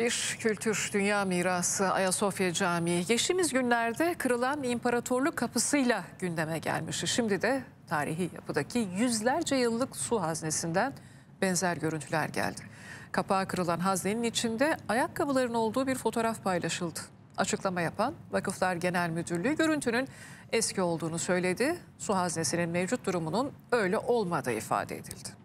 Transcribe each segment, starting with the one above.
bir kültür dünya mirası Ayasofya Camii geçtiğimiz günlerde kırılan imparatorluk kapısıyla gündeme gelmişti. Şimdi de tarihi yapıdaki yüzlerce yıllık su haznesinden benzer görüntüler geldi. Kapağı kırılan haznenin içinde ayakkabıların olduğu bir fotoğraf paylaşıldı. Açıklama yapan Vakıflar Genel Müdürlüğü görüntünün eski olduğunu söyledi. Su haznesinin mevcut durumunun öyle olmadığı ifade edildi.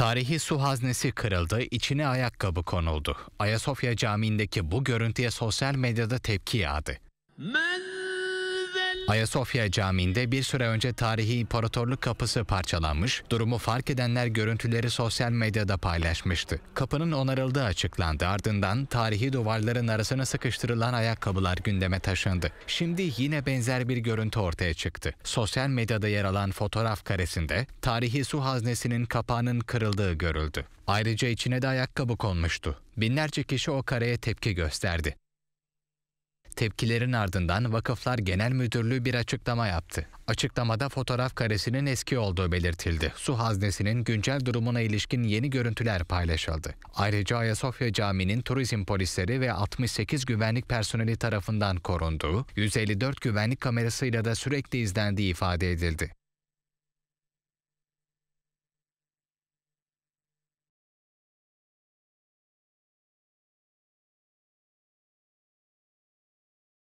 Tarihi su haznesi kırıldı, içine ayakkabı konuldu. Ayasofya Camii'ndeki bu görüntüye sosyal medyada tepki yağdı. Men Ayasofya Camii'nde bir süre önce tarihi imparatorluk kapısı parçalanmış, durumu fark edenler görüntüleri sosyal medyada paylaşmıştı. Kapının onarıldığı açıklandı. Ardından tarihi duvarların arasına sıkıştırılan ayakkabılar gündeme taşındı. Şimdi yine benzer bir görüntü ortaya çıktı. Sosyal medyada yer alan fotoğraf karesinde tarihi su haznesinin kapağının kırıldığı görüldü. Ayrıca içine de ayakkabı konmuştu. Binlerce kişi o kareye tepki gösterdi. Tepkilerin ardından Vakıflar Genel Müdürlüğü bir açıklama yaptı. Açıklamada fotoğraf karesinin eski olduğu belirtildi. Su haznesinin güncel durumuna ilişkin yeni görüntüler paylaşıldı. Ayrıca Ayasofya Camii'nin turizm polisleri ve 68 güvenlik personeli tarafından korunduğu, 154 güvenlik kamerasıyla da sürekli izlendiği ifade edildi.